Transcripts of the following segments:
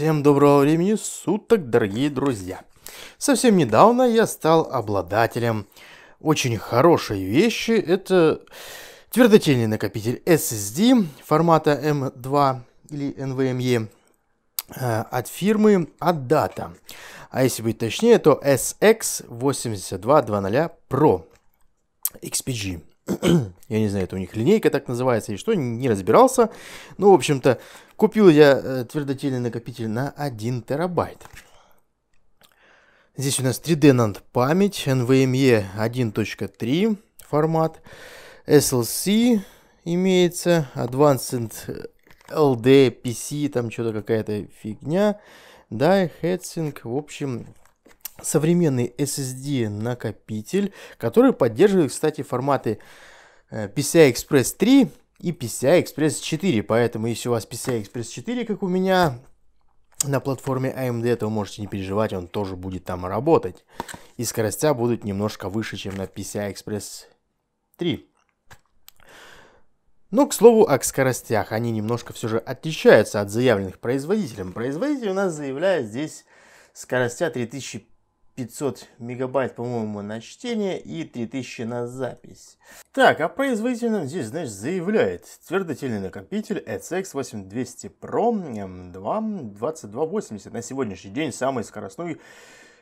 Всем доброго времени суток, дорогие друзья! Совсем недавно я стал обладателем очень хорошей вещи. Это твердотельный накопитель SSD формата M2 или NVMe э, от фирмы Adata. А если быть точнее, то SX8200 Pro XPG. Я не знаю, это у них линейка так называется или что, не разбирался. Ну, в общем-то, Купил я э, твердотельный накопитель на 1 терабайт. Здесь у нас 3D NAND память, NVMe 1.3 эм формат, SLC имеется, Advanced LD, PC, там что-то какая-то фигня, да, Headsync, в общем, современный SSD накопитель, который поддерживает, кстати, форматы PCI Express 3 и PCI Express 4. Поэтому, если у вас PCI Express 4, как у меня, на платформе AMD, а то вы можете не переживать, он тоже будет там работать. И скоростя будут немножко выше, чем на PCI Express 3. Но, к слову, о скоростях. Они немножко все же отличаются от заявленных производителем. Производитель у нас заявляет здесь скоростя 3000 500 мегабайт, по-моему, на чтение и 3000 на запись. Так, а производительном здесь, значит, заявляет твердотельный накопитель ECX 8200 Pro M2 2280. На сегодняшний день самый скоростной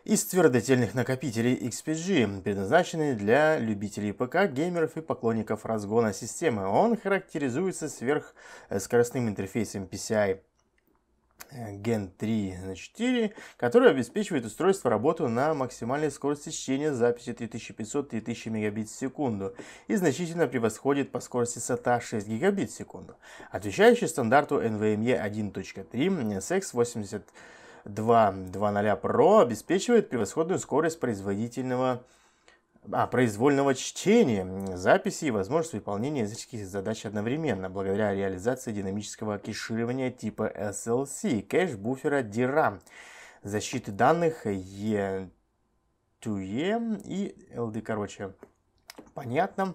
из твердотельных накопителей XPG, предназначенный для любителей ПК, геймеров и поклонников разгона системы. Он характеризуется сверхскоростным интерфейсом PCI Gen 3 на 4, который обеспечивает устройство работу на максимальной скорости чтения записи 3500-3000 мегабит в секунду и значительно превосходит по скорости SATA 6 гигабит в секунду, отвечающий стандарту NVMe 1.3 SX 80 2.2.0 Pro обеспечивает превосходную скорость производительного а, произвольного чтения, записи и возможность выполнения языческих задач одновременно, благодаря реализации динамического кеширования типа SLC, кэш-буфера DRAM, защиты данных E2E e и LD. Короче, понятно.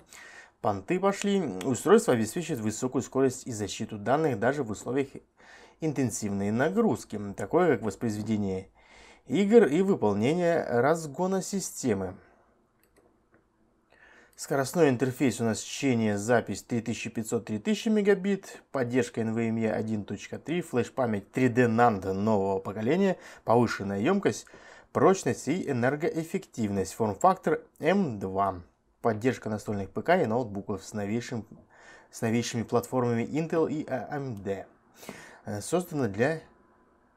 Понты пошли. Устройство обеспечит высокую скорость и защиту данных даже в условиях интенсивной нагрузки, такое как воспроизведение игр и выполнение разгона системы. Скоростной интерфейс у нас чтение, запись 3500-3000 мегабит, поддержка NVMe 1.3, флеш-память 3D NAND нового поколения, повышенная емкость, прочность и энергоэффективность, форм-фактор M2, эм поддержка настольных ПК и ноутбуков с, новейшим, с новейшими платформами Intel и AMD. А, а эм э, создана для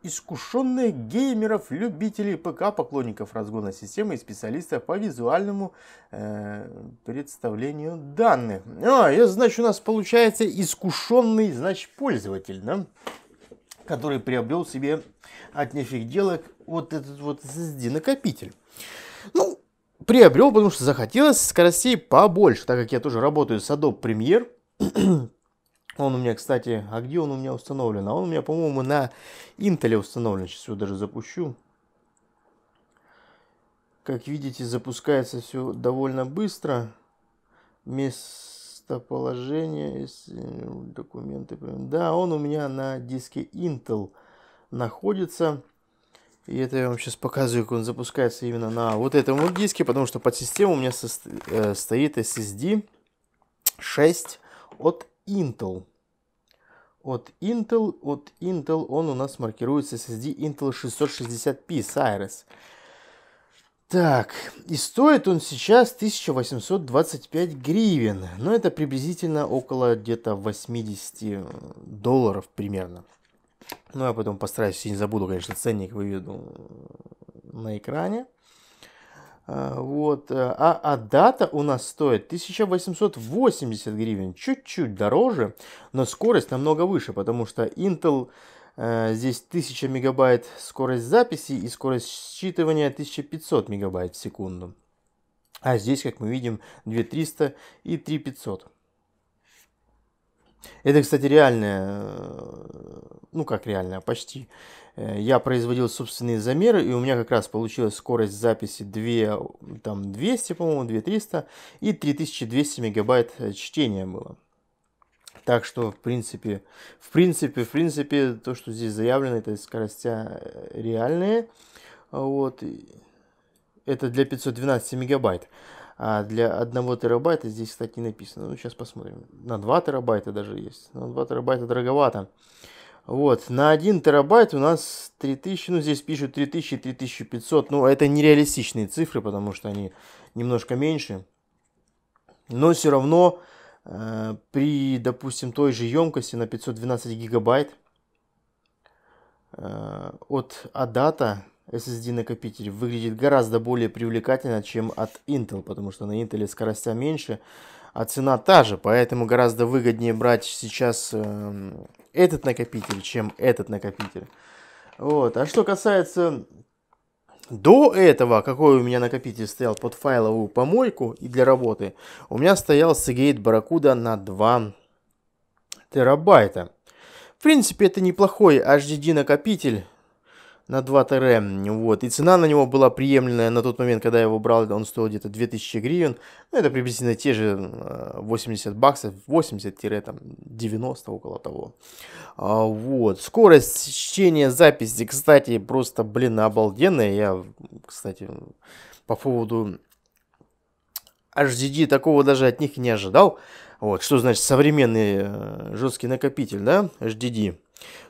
искушенные геймеров, любителей ПК, поклонников разгона системы и специалистов по визуальному э, представлению данных. А, я значит у нас получается искушенный, значит, пользователь, да? который приобрел себе от нефиг делок вот этот вот SSD накопитель. Ну, приобрел, потому что захотелось скоростей побольше, так как я тоже работаю с Adobe Premiere, он у меня, кстати, а где он у меня установлен? А он у меня, по-моему, на Intel установлен. Сейчас его даже запущу. Как видите, запускается все довольно быстро. Местоположение, э, документы. Да, он у меня на диске Intel находится. И это я вам сейчас показываю, как он запускается именно на вот этом вот диске, потому что под систему у меня состо... Э, стоит SSD 6 от Intel. От Intel, от Intel он у нас маркируется SSD Intel 660p Cyrus. Так, и стоит он сейчас 1825 гривен, но ну, это приблизительно около где-то 80 э, долларов примерно. Ну, я потом постараюсь, если не забуду, конечно, ценник выведу э, на экране. А, вот. Э, а, а дата у нас стоит 1880 гривен, чуть-чуть дороже, но скорость намного выше, потому что Intel э, здесь 1000 мегабайт скорость записи и скорость считывания 1500 мегабайт в секунду. А здесь, как мы видим, 2300 и 3500. Это, кстати, реальная, э, ну как реальная, почти Э, я производил собственные замеры, и у меня как раз получилась скорость записи 2, там 200, по-моему, 2300 и 3200 мегабайт э, чтения было. Так что, в принципе, в принципе, в принципе, то, что здесь заявлено, это скоростя э, реальные. Вот. Это для 512 мегабайт. А для 1 терабайта здесь, кстати, не написано. Ну, сейчас посмотрим. На 2 терабайта даже есть. На 2 терабайта дороговато. Вот, на 1 терабайт у нас 3000, ну здесь пишут 3000-3500, ну это нереалистичные цифры, потому что они немножко меньше. Но все равно э, при, допустим, той же емкости на 512 гигабайт э, от Adata SSD накопитель выглядит гораздо более привлекательно, чем от Intel, потому что на Intel скоростя меньше, а цена та же, поэтому гораздо выгоднее брать сейчас... Э, этот накопитель, чем этот накопитель. Вот. А что касается до этого, какой у меня накопитель стоял под файловую помойку и для работы, у меня стоял Seagate Barracuda на 2 терабайта. В принципе, это неплохой HDD накопитель на 2 ТР, вот, и цена на него была приемлемая на тот момент, когда я его брал, он стоил где-то 2000 гривен, ну, это приблизительно те же 80 э, баксов, 80-90 около того, а, вот, скорость чтения записи, кстати, просто, блин, обалденная, я, кстати, по поводу HDD такого даже от них не ожидал, вот, что значит современный э, жесткий накопитель, да, HDD,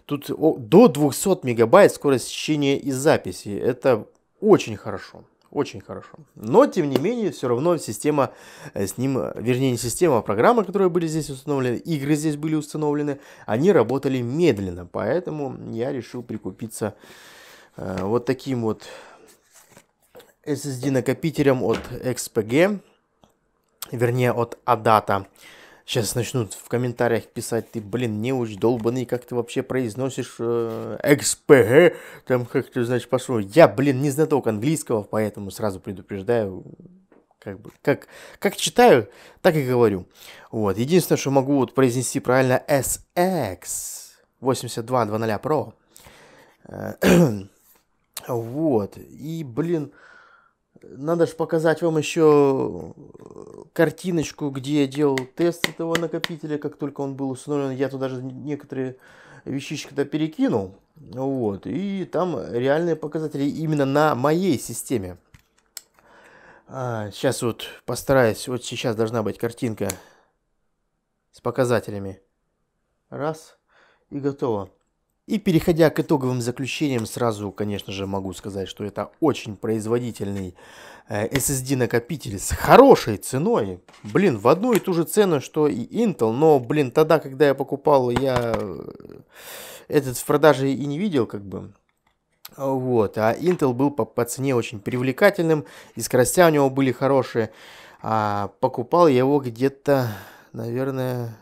Тут до 200 мегабайт скорость чтения и записи. Это очень хорошо. Очень хорошо. Но, тем не менее, все равно система э, с ним, э, вернее, не система, а программы, которые были здесь установлены, игры здесь были установлены, они работали медленно. Поэтому я решил прикупиться э, вот таким вот SSD-накопителем от XPG, вернее, от Adata. Сейчас начнут в комментариях писать, ты, блин, не неуч, долбанный, как ты вообще произносишь э, XPG, там как то значит, пошел. Я, блин, не знаток английского, поэтому сразу предупреждаю, как бы, как, как читаю, так и говорю. Вот, единственное, что могу вот произнести правильно, SX 8200 Pro. Э, вот, и, блин, надо же показать вам еще э, картиночку, где я делал тест этого накопителя, как только он был установлен. Я туда же некоторые вещички-то перекинул. Вот. И там реальные показатели именно на моей системе. А, сейчас вот постараюсь. Вот сейчас должна быть картинка с показателями. Раз. И готово. И переходя к итоговым заключениям, сразу, конечно же, могу сказать, что это очень производительный SSD-накопитель э, с хорошей ценой. Блин, в одну и ту же цену, что и Intel, но, блин, тогда, когда я покупал, я э, этот в продаже и не видел, как бы. Вот, а Intel был по, по цене очень привлекательным, и скоростя у него были хорошие. А покупал я его где-то, наверное,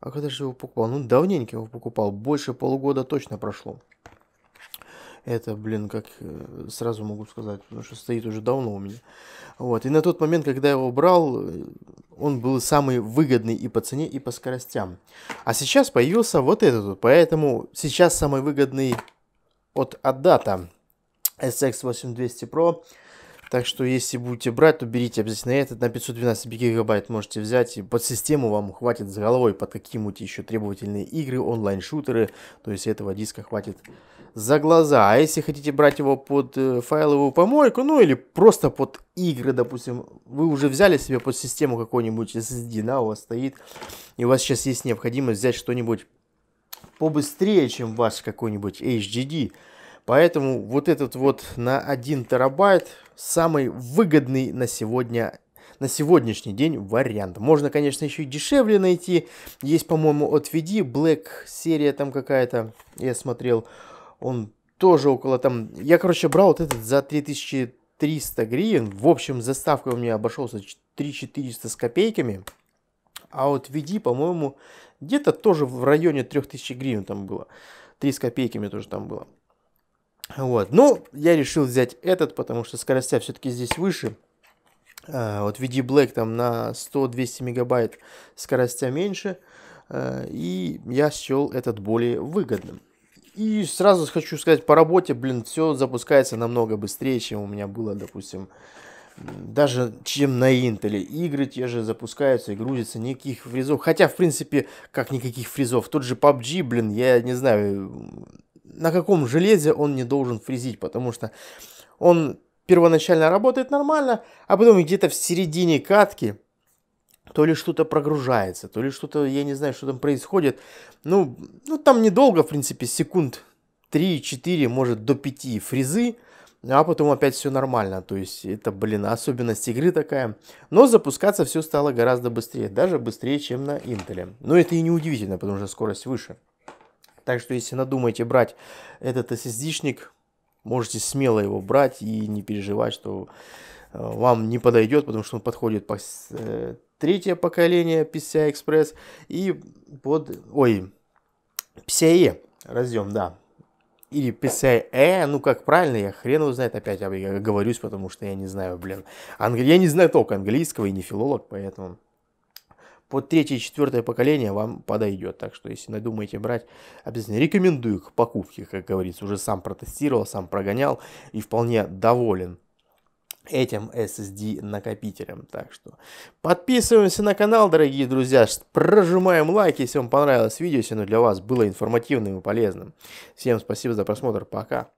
а когда же его покупал? Ну, давненько его покупал. Больше полугода точно прошло. Это, блин, как э, сразу могу сказать, потому что стоит уже давно у меня. Вот. И на тот момент, когда я его брал, э, он был самый выгодный и по цене, и по скоростям. А сейчас появился вот этот вот. Поэтому сейчас самый выгодный от Адата SX8200 Pro так что, если будете брать, то берите обязательно этот на 512 гигабайт можете взять, и под систему вам хватит с головой, под какие-нибудь еще требовательные игры, онлайн-шутеры, то есть этого диска хватит за глаза. А если хотите брать его под э, файловую помойку, ну или просто под игры, допустим, вы уже взяли себе под систему какой-нибудь SSD, да, у вас стоит, и у вас сейчас есть необходимость взять что-нибудь побыстрее, чем ваш какой-нибудь HDD, Поэтому вот этот вот на 1 терабайт самый выгодный на сегодня на сегодняшний день вариант. Можно, конечно, еще и дешевле найти. Есть, по-моему, от VD Black серия там какая-то. Я смотрел, он тоже около там... Я, короче, брал вот этот за 3300 гривен. В общем, заставка у меня обошелся 3400 с копейками. А вот VD, по-моему, где-то тоже в районе 3000 гривен там было. 3 с копейками тоже там было. Вот. Ну, я решил взять этот, потому что скоростя все-таки здесь выше. А, вот VD Black там на 100-200 мегабайт скоростя меньше. А, и я счел этот более выгодным. И сразу хочу сказать, по работе, блин, все запускается намного быстрее, чем у меня было, допустим, даже чем на Intel. Игры те же запускаются и грузятся, никаких фризов. Хотя, в принципе, как никаких фризов. Тот же PUBG, блин, я не знаю, на каком железе он не должен фрезить, потому что он первоначально работает нормально, а потом где-то в середине катки то ли что-то прогружается, то ли что-то, я не знаю, что там происходит. Ну, ну там недолго, в принципе, секунд 3-4, может, до 5 фрезы, а потом опять все нормально. То есть это, блин, особенность игры такая. Но запускаться все стало гораздо быстрее, даже быстрее, чем на Intel. Но это и не удивительно, потому что скорость выше. Так что, если надумаете брать этот SSD-шник, можете смело его брать и не переживать, что э, вам не подойдет, потому что он подходит по э, третье поколение PCI Express и под... Ой, PCIe разъем, да. Или PCIe, ну как правильно, я хрен его знает, опять я говорюсь, потому что я не знаю, блин. Англи... Я не знаю только английского и не филолог, поэтому под третье четвертое поколение вам подойдет. Так что, если надумаете брать, обязательно рекомендую к покупке, как говорится. Уже сам протестировал, сам прогонял и вполне доволен этим SSD накопителем. Так что подписываемся на канал, дорогие друзья, прожимаем лайк, если вам понравилось видео, если оно для вас было информативным и полезным. Всем спасибо за просмотр, пока.